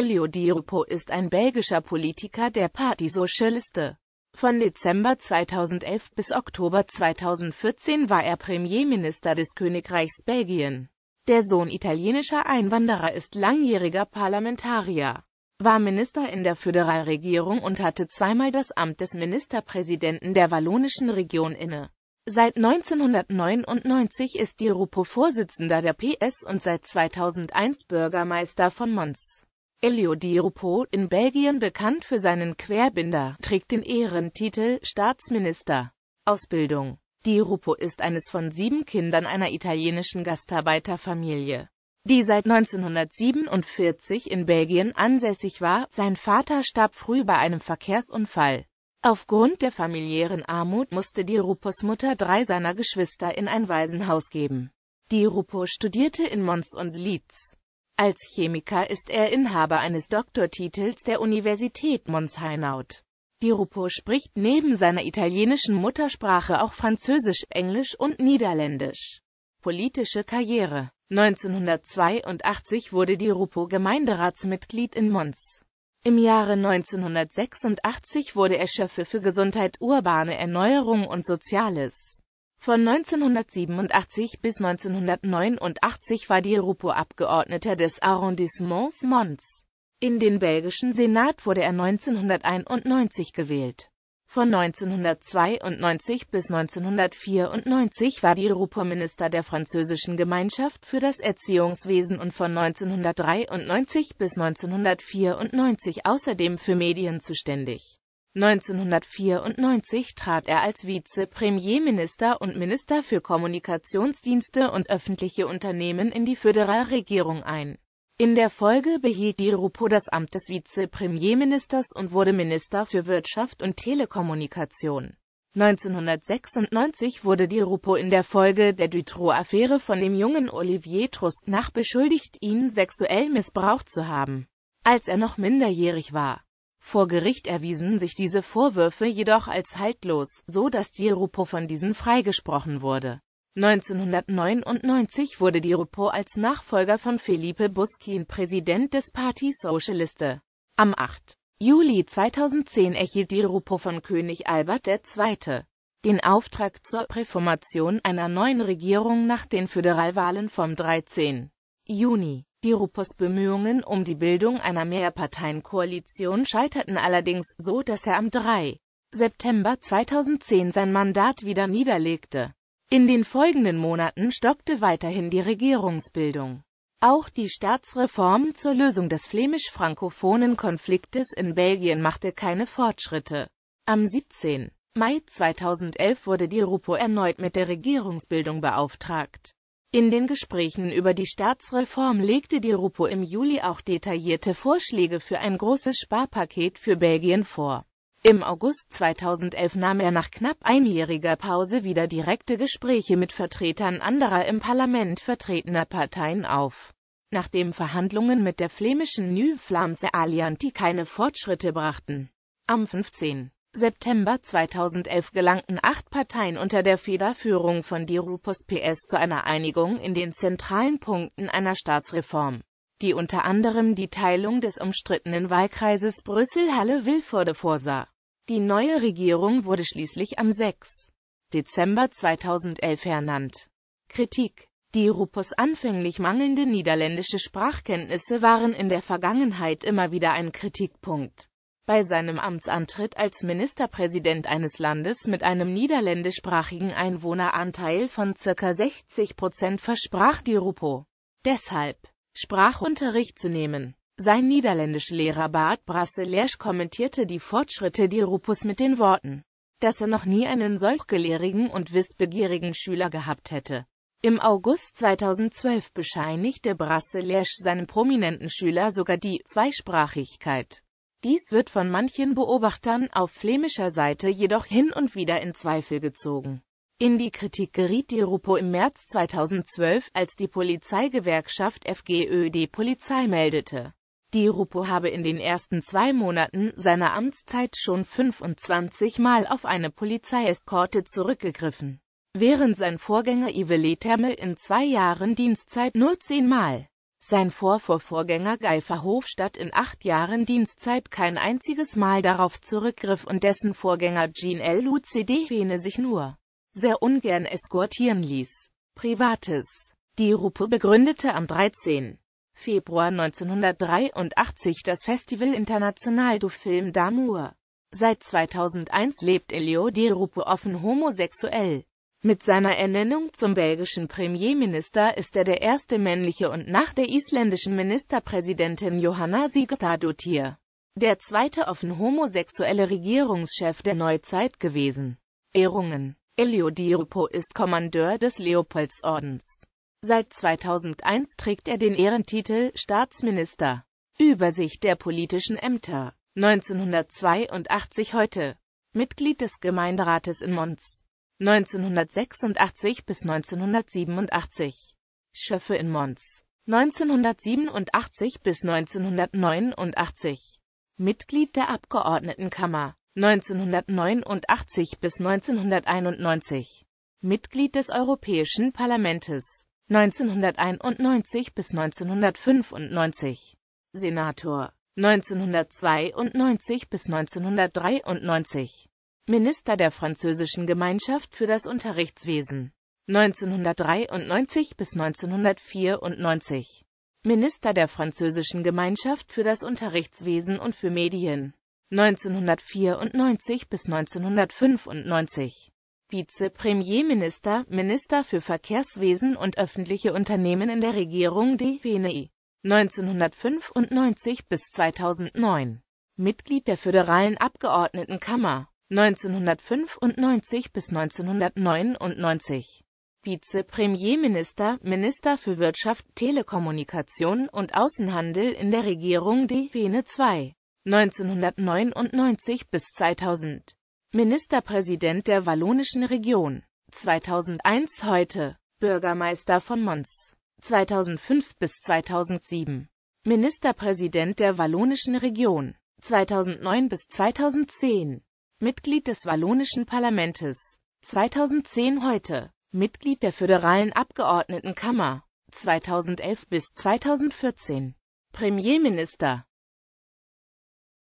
Di Rupo ist ein belgischer Politiker der Parti Socialiste. Von Dezember 2011 bis Oktober 2014 war er Premierminister des Königreichs Belgien. Der Sohn italienischer Einwanderer ist langjähriger Parlamentarier, war Minister in der Föderalregierung und hatte zweimal das Amt des Ministerpräsidenten der wallonischen Region inne. Seit 1999 ist Di Rupo Vorsitzender der PS und seit 2001 Bürgermeister von Mons. Elio Di Rupo, in Belgien bekannt für seinen Querbinder, trägt den Ehrentitel Staatsminister. Ausbildung Di Rupo ist eines von sieben Kindern einer italienischen Gastarbeiterfamilie, die seit 1947 in Belgien ansässig war. Sein Vater starb früh bei einem Verkehrsunfall. Aufgrund der familiären Armut musste Di Rupos Mutter drei seiner Geschwister in ein Waisenhaus geben. Di Rupo studierte in Mons und Leeds. Als Chemiker ist er Inhaber eines Doktortitels der Universität Monsheinaut. Di Rupo spricht neben seiner italienischen Muttersprache auch Französisch, Englisch und Niederländisch. Politische Karriere 1982 wurde Di Rupo Gemeinderatsmitglied in Mons. Im Jahre 1986 wurde er Schöffe für Gesundheit, urbane Erneuerung und Soziales. Von 1987 bis 1989 war die Rupo Abgeordneter des Arrondissements Mons. In den belgischen Senat wurde er 1991 gewählt. Von 1992 bis 1994 war die Rupo Minister der französischen Gemeinschaft für das Erziehungswesen und von 1993 bis 1994 außerdem für Medien zuständig. 1994 trat er als Vize-Premierminister und Minister für Kommunikationsdienste und öffentliche Unternehmen in die Föderalregierung ein. In der Folge behielt die Rupo das Amt des Vize-Premierministers und wurde Minister für Wirtschaft und Telekommunikation. 1996 wurde die Rupo in der Folge der Dutroux-Affäre von dem jungen Olivier Trusk nach beschuldigt, ihn sexuell missbraucht zu haben, als er noch minderjährig war. Vor Gericht erwiesen sich diese Vorwürfe jedoch als haltlos, so dass die Rupo von diesen freigesprochen wurde. 1999 wurde die Rupo als Nachfolger von Felipe Busquin Präsident des Parti Socialiste. Am 8. Juli 2010 erhielt die Rupo von König Albert II. den Auftrag zur Präformation einer neuen Regierung nach den Föderalwahlen vom 13. Juni die Rupos-Bemühungen um die Bildung einer Mehrparteienkoalition scheiterten allerdings, so dass er am 3. September 2010 sein Mandat wieder niederlegte. In den folgenden Monaten stockte weiterhin die Regierungsbildung. Auch die Staatsreform zur Lösung des flämisch-frankophonen Konfliktes in Belgien machte keine Fortschritte. Am 17. Mai 2011 wurde die Rupo erneut mit der Regierungsbildung beauftragt. In den Gesprächen über die Staatsreform legte die Rupo im Juli auch detaillierte Vorschläge für ein großes Sparpaket für Belgien vor. Im August 2011 nahm er nach knapp einjähriger Pause wieder direkte Gespräche mit Vertretern anderer im Parlament vertretener Parteien auf. Nachdem Verhandlungen mit der flämischen nü Flamse Allianti keine Fortschritte brachten. Am 15. September 2011 gelangten acht Parteien unter der Federführung von Dirupus PS zu einer Einigung in den zentralen Punkten einer Staatsreform, die unter anderem die Teilung des umstrittenen Wahlkreises Brüssel-Halle-Wilforde vorsah. Die neue Regierung wurde schließlich am 6. Dezember 2011 ernannt. Kritik Dirupus anfänglich mangelnde niederländische Sprachkenntnisse waren in der Vergangenheit immer wieder ein Kritikpunkt bei seinem Amtsantritt als Ministerpräsident eines Landes mit einem niederländischsprachigen Einwohneranteil von ca. 60 Prozent versprach die Rupo. Deshalb, Sprachunterricht zu nehmen. Sein Lehrer Bart Brasselers kommentierte die Fortschritte die Rupos mit den Worten, dass er noch nie einen solch gelehrigen und wissbegierigen Schüler gehabt hätte. Im August 2012 bescheinigte Brasselers seinem prominenten Schüler sogar die Zweisprachigkeit. Dies wird von manchen Beobachtern auf flämischer Seite jedoch hin und wieder in Zweifel gezogen. In die Kritik geriet die Rupo im März 2012, als die Polizeigewerkschaft FGÖ die Polizei meldete. Die Rupo habe in den ersten zwei Monaten seiner Amtszeit schon 25 Mal auf eine Polizeieskorte zurückgegriffen, während sein Vorgänger Ive Leterme in zwei Jahren Dienstzeit nur zehn Mal. Sein Vorvorvorgänger Guy Verhofstadt in acht Jahren Dienstzeit kein einziges Mal darauf zurückgriff und dessen Vorgänger Jean-Luc Rene sich nur sehr ungern eskortieren ließ. Privates Die Ruppe begründete am 13. Februar 1983 das Festival International du Film d'Amour. Seit 2001 lebt Elio Di Ruppe offen homosexuell. Mit seiner Ernennung zum belgischen Premierminister ist er der erste männliche und nach der isländischen Ministerpräsidentin Johanna Sigurdardottir der zweite offen homosexuelle Regierungschef der Neuzeit gewesen. Ehrungen Elio Dirupo ist Kommandeur des Leopoldsordens. Seit 2001 trägt er den Ehrentitel Staatsminister. Übersicht der politischen Ämter 1982 heute Mitglied des Gemeinderates in Mons 1986 bis 1987 Schöffe in Mons 1987 bis 1989 Mitglied der Abgeordnetenkammer 1989 bis 1991 Mitglied des Europäischen Parlamentes 1991 bis 1995 Senator 1992 bis 1993 Minister der französischen Gemeinschaft für das Unterrichtswesen 1993 bis 1994 Minister der französischen Gemeinschaft für das Unterrichtswesen und für Medien 1994 bis 1995 Vize-Premierminister, Minister für Verkehrswesen und öffentliche Unternehmen in der Regierung D. Venei 1995 bis 2009 Mitglied der Föderalen Abgeordnetenkammer 1995 bis 1999. Vize-Premierminister, Minister für Wirtschaft, Telekommunikation und Außenhandel in der Regierung D. Wene II. 1999 bis 2000. Ministerpräsident der Wallonischen Region. 2001 heute. Bürgermeister von Mons. 2005 bis 2007. Ministerpräsident der Wallonischen Region. 2009 bis 2010. Mitglied des wallonischen Parlamentes, 2010 heute, Mitglied der föderalen Abgeordnetenkammer, 2011 bis 2014, Premierminister